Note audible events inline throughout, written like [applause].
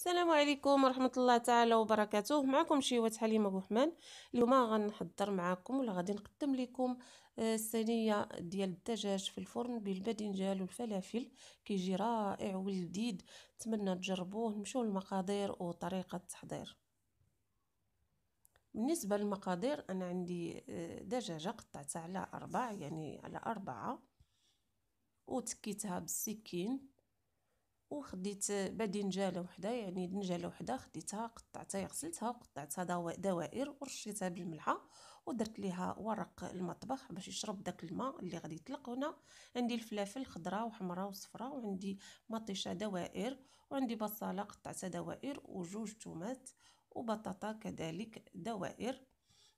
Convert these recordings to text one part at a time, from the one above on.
السلام عليكم ورحمة الله تعالى وبركاته معكم شيوات حليمة بوحمان اليوم غنحضر معكم ولا غادي نقدم لكم آه، الصينية ديال الدجاج في الفرن بالباذنجان والفلافل كيجي رائع ولذيذ نتمنى تجربوه نمشيو للمقادير وطريقة التحضير بالنسبة للمقادير أنا عندي آه، دجاجة قطعتها على أربع يعني على أربعة وتكيتها بالسكين وخديت بدنجاله وحده يعني دنجاله وحده خديتها قطعتها غسلتها وقطعتها دوائر ورشيتها بالملحه ودرت ليها ورق المطبخ باش يشرب داك الماء اللي غادي يطلق هنا عندي الفلافل خضراء وحمراء وصفراء وعندي مطيشه دوائر وعندي بصالة قطعتها دوائر وجوج تومات وبطاطا كذلك دوائر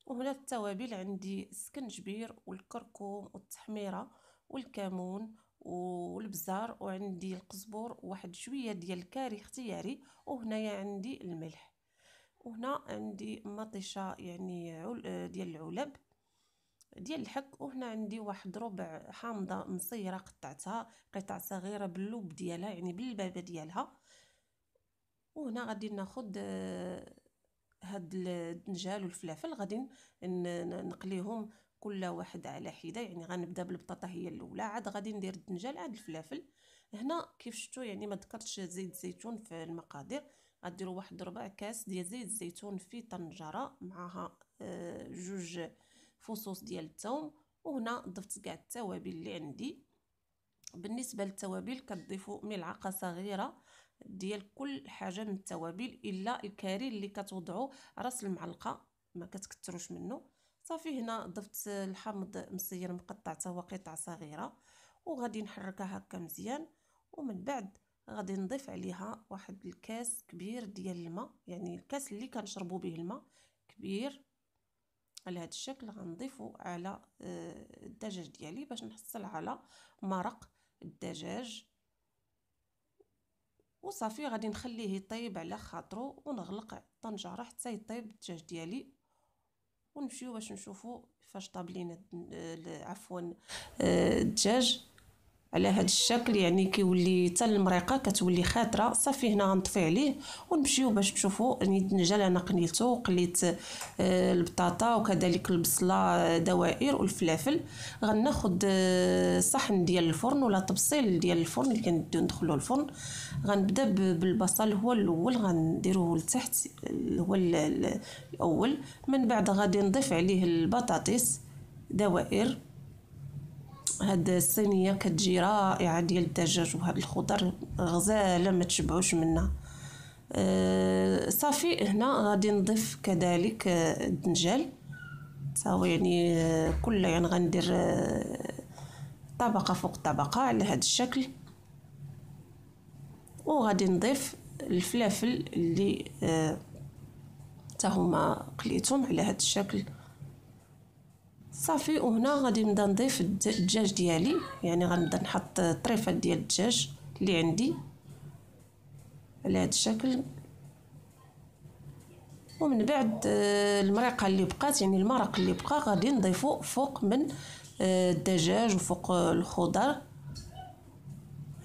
وهنا في التوابل عندي السكنجبير والكركم والتحميره والكمون والبزار وعندي القزبر وواحد شويه ديال الكاري اختياري وهنايا عندي الملح وهنا عندي مطيشه يعني ديال العلب ديال الحك وهنا عندي واحد ربع حامضه مصيره قطعتها قطع صغيره باللوب ديالها يعني بالبابه ديالها وهنا غادي ناخد آه، هاد الدنجال والفلافل غادي نقليهم كل واحد على حده يعني غنبدا بالبطاطا هي الاولى عاد غادي ندير الدنجال عاد الفلافل هنا كيف شفتوا يعني ما ذكرتش زيت الزيتون في المقادير غديروا واحد ربع كاس ديال زيت الزيتون في طنجره معها آه، جوج فصوص ديال الثوم وهنا ضفت كاع التوابل اللي عندي بالنسبه للتوابل كتضيفوا ملعقه صغيره ديال كل حاجه من التوابل الا الكاري اللي كتوضعوا راس المعلقه ما كتكثروش منه صافي هنا ضفت الحامض مسير مقطع تا قطع صغيره وغادي نحركها هكا مزيان ومن بعد غادي نضيف عليها واحد الكاس كبير ديال الماء يعني الكاس اللي كنشربوا به الماء كبير على هذا الشكل غنضيفو على آه، الدجاج ديالي باش نحصل على مرق الدجاج وصافي غادي نخليه يطيب على خاطرو ونغلق الطنجره حتى يطيب الدجاج ديالي ونمشيو باش نشوفو كيفاش طابلين عفوا آه، الدجاج على هذا الشكل يعني كيولي حتى المريقه كتولي خاطره صافي هنا غنطفي عليه ونمشيو باش يعني دنجل انا قنيته وقليت آه، البطاطا وكذلك البصله آه، دوائر والفلافل غناخد آه، صحن ديال الفرن ولا طبسيل ديال الفرن اللي كنديو ندخلوه الفرن غنبدا بالبصل هو الاول غنديروه لتحت هو الاول من بعد غادي نضيف عليه البطاطس دوائر هاد الصينيه كتجي رائعه ديال الدجاج وهاد الخضر غزاله ما تشبعوش منها آه، صافي هنا غادي نضيف كذلك آه، الدنجال تساوي يعني آه، كل يعني غندير طبقه فوق طبقه على هذا الشكل وغادي نضيف الفلافل اللي آه هما قليتهم على هذا الشكل صافي وهنا غادي نبدا نضيف الدجاج ديالي يعني غنبدا نحط طريفة ديال الدجاج اللي عندي على هذا الشكل ومن بعد آه، المريقه اللي بقات يعني المرق اللي بقى غادي نضيفو فوق من آه، الدجاج وفوق الخضر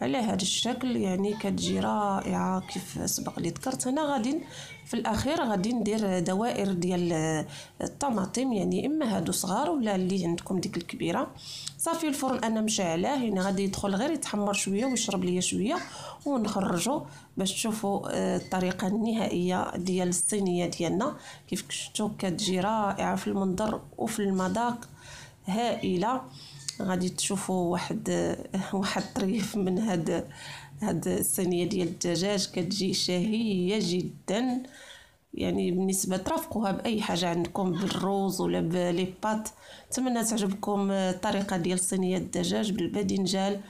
على هذا الشكل يعني كتجي رائعه كيف سبق لي ذكرت انا غادي في الاخير غادي ندير دوائر ديال الطماطم يعني اما هادو صغار ولا اللي عندكم ديك الكبيره صافي الفرن انا مشعلاه يعني غادي يدخل غير يتحمر شويه ويشرب ليا شويه ونخرجو باش تشوفوا آه، الطريقه النهائيه ديال الصينيه ديالنا كيف شفتوا كتجي رائعه في المنظر وفي المذاق هائله غادي تشوفوا واحد [laughs] واحد طريف من هاد هاد الصينيه ديال الدجاج كتجي شهيه جدا يعني بالنسبه ترافقوها باي حاجه عندكم بالروز ولا بلي بات نتمنى تعجبكم الطريقه ديال صينيه الدجاج بالباذنجان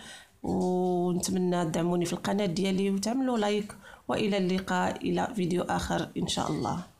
ونتمنى تدعموني في القناه ديالي وتعملوا لايك والى اللقاء الى فيديو اخر ان شاء الله